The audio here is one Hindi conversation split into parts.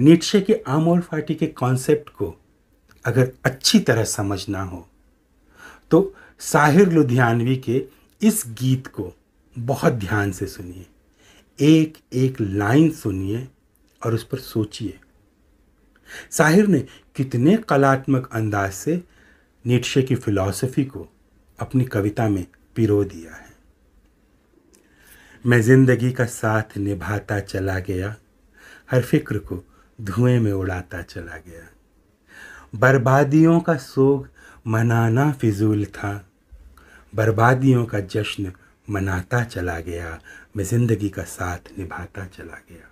नीचे के आम और फाटी के कॉन्सेप्ट को अगर अच्छी तरह समझना हो तो साहिर लुधियानवी के इस गीत को बहुत ध्यान से सुनिए एक एक लाइन सुनिए और उस पर सोचिए साहिर ने कितने कलात्मक अंदाज से नीटशे की फिलॉसफी को अपनी कविता में पिरो दिया है मैं जिंदगी का साथ निभाता चला गया हर फिक्र को धुएं में उड़ाता चला गया बर्बादियों का सोग मनाना फिजूल था बर्बादियों का जश्न मनाता चला गया मैं ज़िंदगी का साथ निभाता चला गया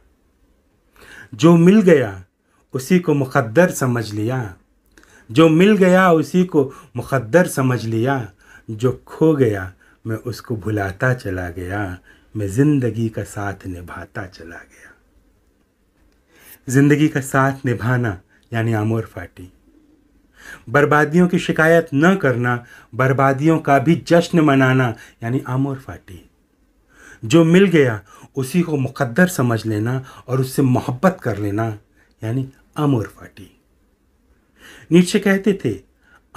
जो मिल गया उसी को मुकद्दर समझ लिया जो मिल गया उसी को मुकद्दर समझ लिया जो खो गया मैं उसको भुलाता चला गया मैं ज़िंदगी का साथ निभाता चला गया ज़िंदगी का साथ निभाना यानी आमोर फाटी बर्बादियों की शिकायत न करना बर्बादियों का भी जश्न मनाना यानी आमोर फाटी जो मिल गया उसी को मुकद्दर समझ लेना और उससे मोहब्बत कर लेना यानी आमोर फाटी नीचे कहते थे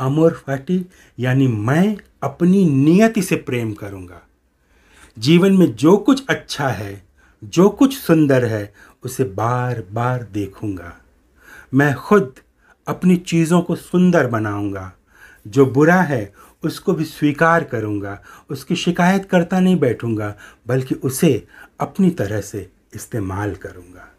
आमोर फाटी यानी मैं अपनी नियति से प्रेम करूंगा जीवन में जो कुछ अच्छा है जो कुछ सुंदर है उसे बार बार देखूंगा मैं खुद अपनी चीज़ों को सुंदर बनाऊंगा जो बुरा है उसको भी स्वीकार करूंगा उसकी शिकायत करता नहीं बैठूंगा बल्कि उसे अपनी तरह से इस्तेमाल करूंगा